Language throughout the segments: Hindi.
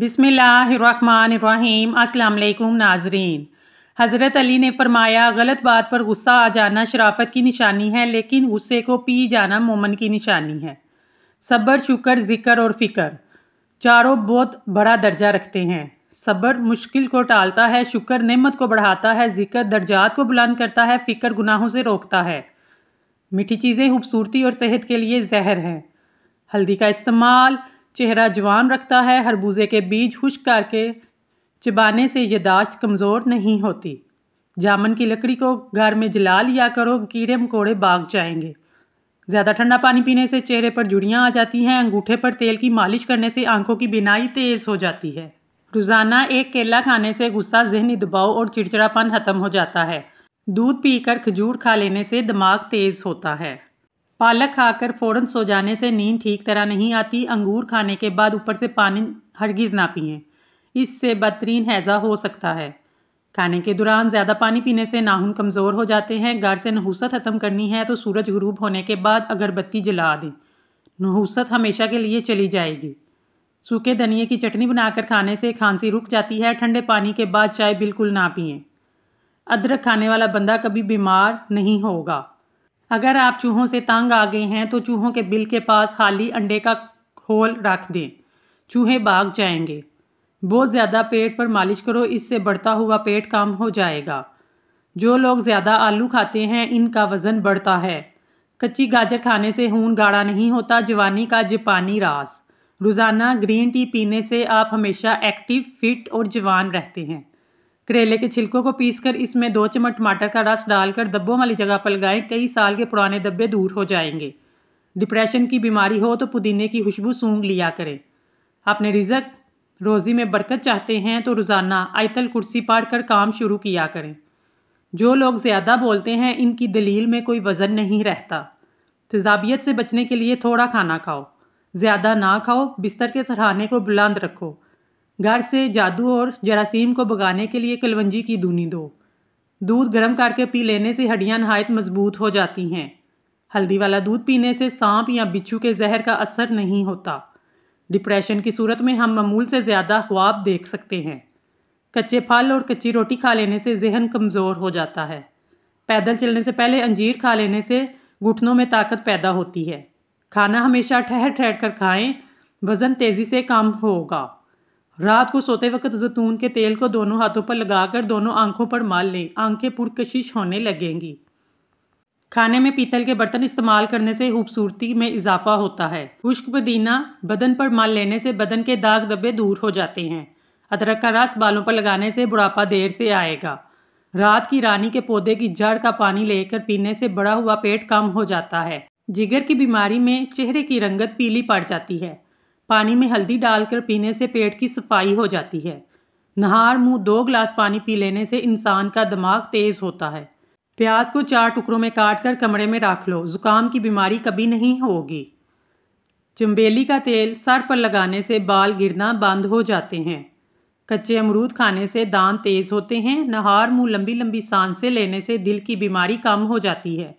बिसमीम् अल्लाम नाजरीन हज़रत अली ने फ़रमाया गलत बात पर गुस्सा आ जाना शराफत की निशानी है लेकिन गुस्से को पी जाना मोमन की निशानी है सब्र शुक्र ज़िक्र और फ़िक्र चारों बहुत बड़ा दर्जा रखते हैं सब्र मुश्किल को टालता है शुक्र नेमत को बढ़ाता है ज़िक्र दर्जात को बुलंद करता है फ़िक्र गुनाहों से रोकता है मीठी चीज़ें खूबसूरती और सेहत के लिए जहर हैं हल्दी का इस्तेमाल चेहरा जवान रखता है हरबूजे के बीज खुश्क करके चिबाने से यदाश्त कमज़ोर नहीं होती जामन की लकड़ी को घर में जला लिया करो कीड़े मकोड़े भाग जाएंगे ज़्यादा ठंडा पानी पीने से चेहरे पर जुड़ियाँ आ जाती हैं अंगूठे पर तेल की मालिश करने से आंखों की बिनाई तेज़ हो जाती है रोज़ाना एक केला खाने से गुस्सा जहनी दबाव और चिड़चिड़ापन ख़त्म हो जाता है दूध पीकर खजूर खा लेने से दिमाग तेज़ होता है पालक खाकर फ़ौरन सो जाने से नींद ठीक तरह नहीं आती अंगूर खाने के बाद ऊपर से पानी हरगिज़ ना पिए इससे बदतरीन हैज़ा हो सकता है खाने के दौरान ज़्यादा पानी पीने से नाहुन कमज़ोर हो जाते हैं घर से नहूसत ख़त्म करनी है तो सूरज गुरूब होने के बाद अगरबत्ती जला दें नहूसत हमेशा के लिए चली जाएगी सूखे धनिए की चटनी बनाकर खाने से खांसी रुक जाती है ठंडे पानी के बाद चाय बिल्कुल ना पिए अदरक खाने वाला बंदा कभी बीमार नहीं होगा अगर आप चूहों से तंग आ गए हैं तो चूहों के बिल के पास खाली अंडे का होल रख दें चूहे भाग जाएंगे बहुत ज़्यादा पेट पर मालिश करो इससे बढ़ता हुआ पेट कम हो जाएगा जो लोग ज़्यादा आलू खाते हैं इनका वज़न बढ़ता है कच्ची गाजर खाने से खून गाढ़ा नहीं होता जवानी का जापानी रास रोज़ाना ग्रीन टी पीने से आप हमेशा एक्टिव फिट और जवान रहते हैं करेले के छिलकों को पीसकर इसमें दो चम्मच टमाटर का रस डालकर दब्बों वाली जगह पर लगाएं कई साल के पुराने दब्बे दूर हो जाएंगे डिप्रेशन की बीमारी हो तो पुदीने की खुशबू सूंघ लिया करें अपने रिजक रोज़ी में बरकत चाहते हैं तो रोज़ाना आयतल कुर्सी पाड़ कर काम शुरू किया करें जो लोग ज़्यादा बोलते हैं इनकी दलील में कोई वज़न नहीं रहता तजाबियत से बचने के लिए थोड़ा खाना खाओ ज़्यादा ना खाओ बिस्तर के सरहाने को बुलंद रखो घर से जादू और जरासीम को भगाने के लिए कलवंजी की दूनी दो दूध गर्म करके पी लेने से हड्डियाँ नहायत मजबूत हो जाती हैं हल्दी वाला दूध पीने से सांप या बिच्छू के जहर का असर नहीं होता डिप्रेशन की सूरत में हम मामूल से ज़्यादा ख्वाब देख सकते हैं कच्चे फल और कच्ची रोटी खा लेने से जहन कमज़ोर हो जाता है पैदल चलने से पहले अंजीर खा लेने से घुटनों में ताकत पैदा होती है खाना हमेशा ठहर ठहर कर खाएँ वज़न तेज़ी से कम होगा रात को सोते वक्त जैतून के तेल को दोनों हाथों पर लगाकर दोनों आंखों पर माल लें आंखें पुरकशिश होने लगेंगी खाने में पीतल के बर्तन इस्तेमाल करने से खूबसूरती में इजाफा होता है खुश्क पुदीना बदन पर माल लेने से बदन के दाग दबे दूर हो जाते हैं अदरक का रस बालों पर लगाने से बुढ़ापा देर से आएगा रात की रानी के पौधे की जड़ का पानी लेकर पीने से बड़ा हुआ पेट कम हो जाता है जिगर की बीमारी में चेहरे की रंगत पीली पड़ जाती है पानी में हल्दी डालकर पीने से पेट की सफाई हो जाती है नहार मुंह दो गिलास पानी पी लेने से इंसान का दिमाग तेज़ होता है प्याज को चार टुकड़ों में काट कर कमरे में रख लो ज़ुकाम की बीमारी कभी नहीं होगी चम्बेली का तेल सर पर लगाने से बाल गिरना बंद हो जाते हैं कच्चे अमरूद खाने से दांत तेज़ होते हैं नहार मुंह लंबी लंबी से लेने से दिल की बीमारी कम हो जाती है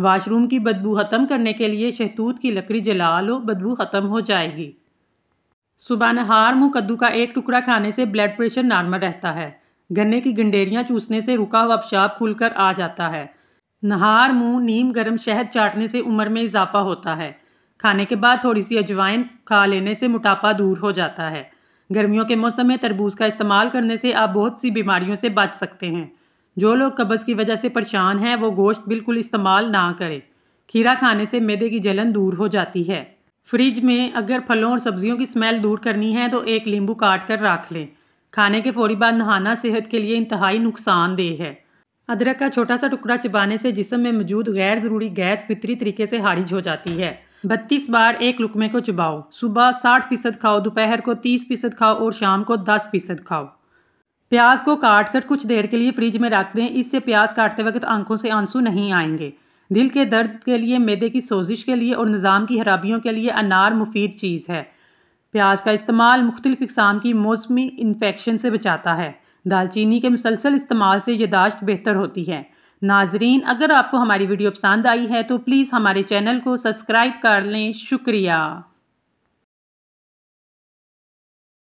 वाशरूम की बदबू ख़त्म करने के लिए शहतूत की लकड़ी जला लो बदबू ख़त्म हो जाएगी सुबह नहार मुँह कद्दू का एक टुकड़ा खाने से ब्लड प्रेशर नॉर्मल रहता है गन्ने की गंडेरियाँ चूसने से रुका हुआ पेशाब खुलकर आ जाता है नहार मुँह नीम गर्म शहद चाटने से उम्र में इजाफा होता है खाने के बाद थोड़ी सी अजवाइन खा लेने से मोटापा दूर हो जाता है गर्मियों के मौसम में तरबूज का इस्तेमाल करने से आप बहुत सी बीमारियों से बच सकते हैं जो लोग कब्ज़ की वजह से परेशान हैं वो गोश्त बिल्कुल इस्तेमाल ना करें खीरा खाने से मैदे की जलन दूर हो जाती है फ्रिज में अगर फलों और सब्जियों की स्मेल दूर करनी है तो एक नींबू काट कर रख लें खाने के फौरी बाद नहाना सेहत के लिए इंतहाई नुकसानदेह है अदरक का छोटा सा टुकड़ा चबाने से जिसम में मौजूद गैर ज़रूरी गैस फितरी तरीके से खारिज हो जाती है बत्तीस बार एक लुकमे को चबाओ सुबह साठ फीसद खाओ दोपहर को तीस फीसद खाओ और शाम को दस फीसद खाओ प्याज को काट कर कुछ देर के लिए फ्रिज में रख दें इससे प्याज काटते वक्त आंखों से आंसू नहीं आएंगे दिल के दर्द के लिए मैदे की सोजिश के लिए और निज़ाम की खराबियों के लिए अनार मुफीद चीज़ है प्याज का इस्तेमाल मुख्तलिफ़ इकसाम की मौसमी इन्फेक्शन से बचाता है दालचीनी के मुसलसल इस्तेमाल से यदाश्त दाश्त बेहतर होती है नाजरीन अगर आपको हमारी वीडियो पसंद आई है तो प्लीज़ हमारे चैनल को सब्सक्राइब कर लें शुक्रिया